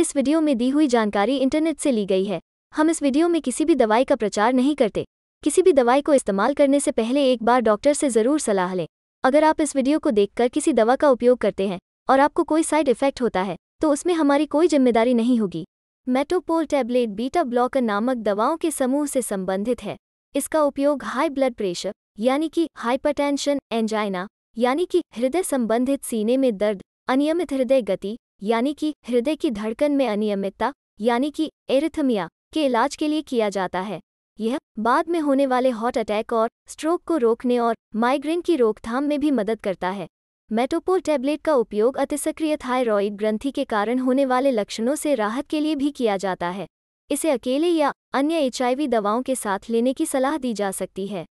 इस वीडियो में दी हुई जानकारी इंटरनेट से ली गई है हम इस वीडियो में किसी भी दवाई का प्रचार नहीं करते किसी भी दवाई को इस्तेमाल करने से पहले एक बार डॉक्टर से ज़रूर सलाह लें अगर आप इस वीडियो को देखकर किसी दवा का उपयोग करते हैं और आपको कोई साइड इफेक्ट होता है तो उसमें हमारी कोई जिम्मेदारी नहीं होगी मेटोपोल टैबलेट बीटा ब्लॉकर नामक दवाओं के समूह से संबंधित है इसका उपयोग हाई ब्लड प्रेशर यानी कि हाइपरटेंशन एंजाइना यानी कि हृदय संबंधित सीने में दर्द अनियमित हृदय गति यानी कि हृदय की धड़कन में अनियमितता यानी कि एरिथमिया के इलाज के लिए किया जाता है यह बाद में होने वाले हॉट अटैक और स्ट्रोक को रोकने और माइग्रेन की रोकथाम में भी मदद करता है मेटोपोल टैबलेट का उपयोग अतिसक्रिय थायरॉइड ग्रंथि के कारण होने वाले लक्षणों से राहत के लिए भी किया जाता है इसे अकेले या अन्य एचआईवी दवाओं के साथ लेने की सलाह दी जा सकती है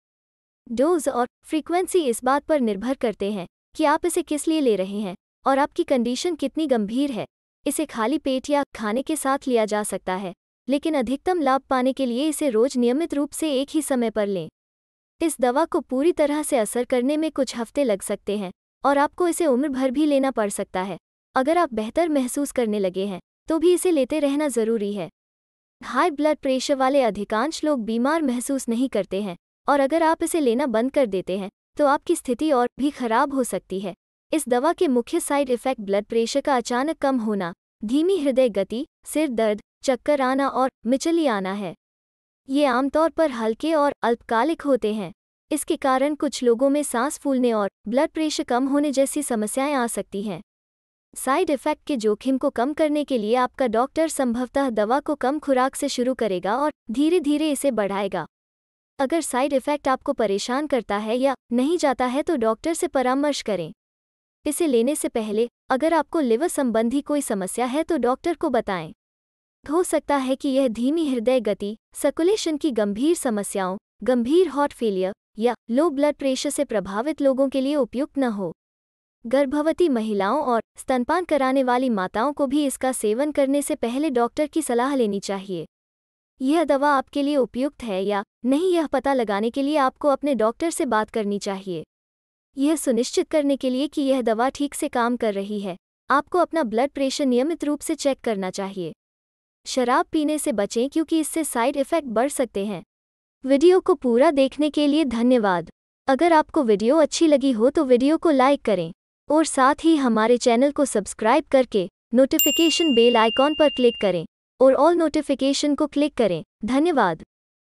डोज और फ्रीक्वेंसी इस बात पर निर्भर करते हैं कि आप इसे किस लिए ले रहे हैं और आपकी कंडीशन कितनी गंभीर है इसे खाली पेट या खाने के साथ लिया जा सकता है लेकिन अधिकतम लाभ पाने के लिए इसे रोज नियमित रूप से एक ही समय पर लें इस दवा को पूरी तरह से असर करने में कुछ हफ्ते लग सकते हैं और आपको इसे उम्र भर भी लेना पड़ सकता है अगर आप बेहतर महसूस करने लगे हैं तो भी इसे लेते रहना ज़रूरी है हाई ब्लड प्रेशर वाले अधिकांश लोग बीमार महसूस नहीं करते हैं और अगर आप इसे लेना बंद कर देते हैं तो आपकी स्थिति और भी खराब हो सकती है इस दवा के मुख्य साइड इफेक्ट ब्लड प्रेशर का अचानक कम होना धीमी हृदय गति सिर दर्द चक्कर आना और मिचली आना है ये आमतौर पर हल्के और अल्पकालिक होते हैं इसके कारण कुछ लोगों में सांस फूलने और ब्लड प्रेशर कम होने जैसी समस्याएं आ सकती हैं साइड इफेक्ट के जोखिम को कम करने के लिए आपका डॉक्टर संभवतः दवा को कम खुराक से शुरू करेगा और धीरे धीरे इसे बढ़ाएगा अगर साइड इफेक्ट आपको परेशान करता है या नहीं जाता है तो डॉक्टर से परामर्श करें इसे लेने से पहले अगर आपको लिवर संबंधी कोई समस्या है तो डॉक्टर को बताएं हो सकता है कि यह धीमी हृदय गति सर्कुलेशन की गंभीर समस्याओं गंभीर हॉट फेलियर या लो ब्लड प्रेशर से प्रभावित लोगों के लिए उपयुक्त न हो गर्भवती महिलाओं और स्तनपान कराने वाली माताओं को भी इसका सेवन करने से पहले डॉक्टर की सलाह लेनी चाहिए यह दवा आपके लिए उपयुक्त है या नहीं यह पता लगाने के लिए आपको अपने डॉक्टर से बात करनी चाहिए यह सुनिश्चित करने के लिए कि यह दवा ठीक से काम कर रही है आपको अपना ब्लड प्रेशर नियमित रूप से चेक करना चाहिए शराब पीने से बचें क्योंकि इससे साइड इफ़ेक्ट बढ़ सकते हैं वीडियो को पूरा देखने के लिए धन्यवाद अगर आपको वीडियो अच्छी लगी हो तो वीडियो को लाइक करें और साथ ही हमारे चैनल को सब्सक्राइब करके नोटिफिकेशन बेल आइकॉन पर क्लिक करें और ऑल नोटिफिकेशन को क्लिक करें धन्यवाद